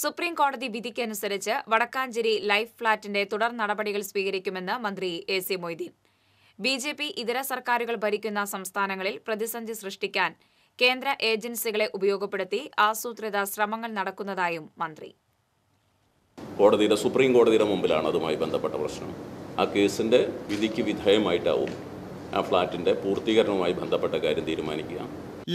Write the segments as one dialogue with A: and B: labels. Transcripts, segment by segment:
A: supreme കോടതി വിധിക്കനുസരിച്ച് Vadakkanchery life ഫ്ളാറ്റിന്റെ തുടർ നടപടികൾ സ്വീകരിക്കുമെന്ന് മന്ത്രി A C Moideen B J P ഇതര സർക്കാരുകൾ ഭരിക്കുന്ന സംസ്ഥാനങ്ങളിൽ പ്രതിസന്ധി സൃഷ്ടിക്കാൻ കേന്ദ്ര ഏജൻസികളെ ഉപയോഗപ്പെടുത്തി ആസൂത്രിത ശ്രമങ്ങൾ നടക്കുന്നതായും
B: മന്ത്രി കോടതിയുടെ സുപ്രീം കോടതിയുടെ മുമ്പിലാണ് അതുമായി ബന്ധപ്പെട്ട പ്രശ്നം ആ കേസിൻ്റെ വിധിക്ക് വിധേയമായിട്ടാവും ആ ഫ്ളാറ്റിൻ്റെ പൂർത്തീകരണവുമായി ബന്ധപ്പെട്ട കാര്യം തീരുമാനിക്കുക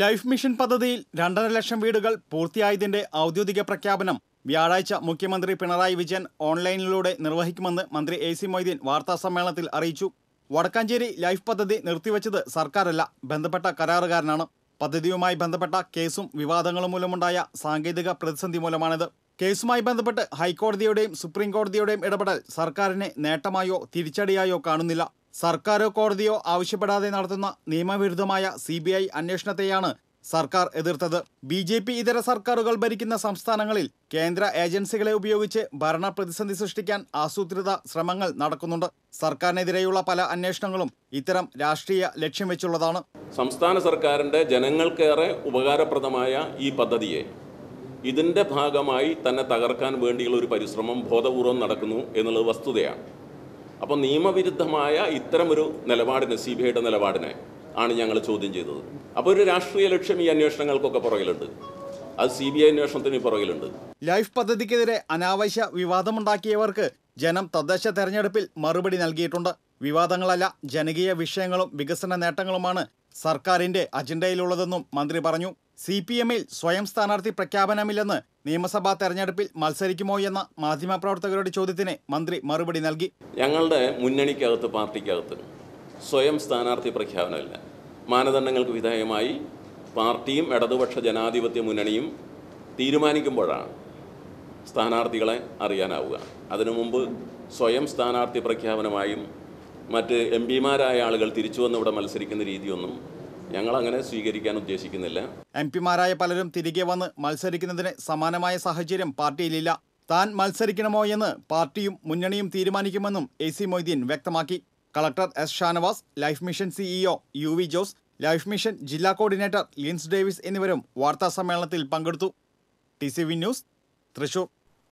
A: ലൈഫ് മിഷൻ പദ്ധതിയിൽ രണ്ടര ലക്ഷം വീടുകൾ പൂർത്തിയായതിന്റെ ഔദ്യോഗിക പ്രഖ്യാപനം വ്യാഴാഴ്ച മുഖ്യമന്ത്രി പിണറായി വിജയൻ ഓൺലൈനിലൂടെ നിർവഹിക്കുമെന്ന് മന്ത്രി എ സി മൊയ്തീൻ വാർത്താസമ്മേളനത്തിൽ അറിയിച്ചു വടക്കാഞ്ചേരി ലൈഫ് പദ്ധതി നിർത്തിവച്ചത് സർക്കാരല്ല ബന്ധപ്പെട്ട കരാറുകാരനാണ് പദ്ധതിയുമായി ബന്ധപ്പെട്ട കേസും വിവാദങ്ങളും മൂലമുണ്ടായ സാങ്കേതിക പ്രതിസന്ധി മൂലമാണിത് കേസുമായി ബന്ധപ്പെട്ട് ഹൈക്കോടതിയുടെയും സുപ്രീം കോടതിയുടെയും ഇടപെടൽ സർക്കാരിനെ നേട്ടമായോ തിരിച്ചടിയായോ കാണുന്നില്ല സർക്കാരോ കോടതിയോ ആവശ്യപ്പെടാതെ നടത്തുന്ന നിയമവിരുദ്ധമായ സി ബി ഐ അന്വേഷണത്തെയാണ് സർക്കാർ എതിർത്തത് ബി ജെ പി ഇതര സർക്കാരുകൾ ഭരിക്കുന്ന സംസ്ഥാനങ്ങളിൽ കേന്ദ്ര ഏജൻസികളെ ഉപയോഗിച്ച് ഭരണ പ്രതിസന്ധി സൃഷ്ടിക്കാൻ ആസൂത്രിത ശ്രമങ്ങൾ നടക്കുന്നുണ്ട് സർക്കാരിനെതിരെയുള്ള പല അന്വേഷണങ്ങളും ഇത്തരം രാഷ്ട്രീയ ലക്ഷ്യം വെച്ചുള്ളതാണ്
B: സംസ്ഥാന സർക്കാരിന്റെ ജനങ്ങൾക്കേറെ ഉപകാരപ്രദമായ ഈ പദ്ധതിയെ ഇതിന്റെ ഭാഗമായി തന്നെ തകർക്കാൻ വേണ്ടിയുള്ള ഒരു പരിശ്രമം ബോധപൂർവം നടക്കുന്നു എന്നുള്ളത് വസ്തുതയാണ് അപ്പോൾ നിയമവിരുദ്ധമായ ഇത്തരമൊരു നിലപാടിന് സി ബി ഐയുടെ നിലപാടിനെ ആണ് ഞങ്ങൾ ചോദ്യം ചെയ്തത് അപ്പോൾ ഒരു രാഷ്ട്രീയ ലക്ഷ്യം ഈ അന്വേഷണങ്ങൾക്കൊക്കെ പുറകിലുണ്ട് അത് സി ബി ഐ അന്വേഷണത്തിന് പുറകിലുണ്ട്
A: ലൈഫ് പദ്ധതിക്കെതിരെ അനാവശ്യ വിവാദമുണ്ടാക്കിയവർക്ക് ജനം തദ്ദേശ തെരഞ്ഞെടുപ്പിൽ മറുപടി നൽകിയിട്ടുണ്ട് വിവാദങ്ങളല്ല ജനകീയ വിഷയങ്ങളും വികസന നേട്ടങ്ങളുമാണ് സർക്കാരിന്റെ അജണ്ടയിലുള്ളതെന്നും മന്ത്രി പറഞ്ഞു സി പി എമ്മിൽ സ്വയം സ്ഥാനാർത്ഥി പ്രഖ്യാപനമില്ലെന്ന് നിയമസഭാ തെരഞ്ഞെടുപ്പിൽ മത്സരിക്കുമോ എന്ന മാധ്യമപ്രവർത്തകരുടെ ചോദ്യത്തിന് മന്ത്രി മറുപടി നൽകി
B: ഞങ്ങളുടെ മുന്നണിക്കകത്ത് പാർട്ടിക്കകത്ത് സ്വയം സ്ഥാനാർത്ഥി പ്രഖ്യാപനമില്ല മാനദണ്ഡങ്ങൾക്ക് വിധേയമായി പാർട്ടിയും ഇടതുപക്ഷ ജനാധിപത്യ മുന്നണിയും തീരുമാനിക്കുമ്പോഴാണ് സ്ഥാനാർത്ഥികളെ അറിയാനാവുക അതിനു മുമ്പ് സ്വയം സ്ഥാനാർത്ഥി പ്രഖ്യാപനമായും മറ്റ് എം പിമാരായ ആളുകൾ തിരിച്ചു ഇവിടെ മത്സരിക്കുന്ന രീതിയൊന്നും ഞങ്ങൾ അങ്ങനെ സ്വീകരിക്കാൻ ഉദ്ദേശിക്കുന്നില്ല
A: എം പിമാരായ പലരും തിരികെ വന്ന് മത്സരിക്കുന്നതിന് സമാനമായ സാഹചര്യം പാർട്ടിയിലില്ല താൻ മത്സരിക്കണമോ എന്ന് പാർട്ടിയും മുന്നണിയും തീരുമാനിക്കുമെന്നും എ സി മൊയ്തീൻ വ്യക്തമാക്കി collector S Shanavas life mission CEO U V Jose life mission ജില്ലാ കോർഡിനേറ്റർ ലിൻസ് ഡേവിസ് എന്നിവരും വാർത്താ സമ്മേളനത്തിൽ പങ്കെടുത്തു T C V news Thrissur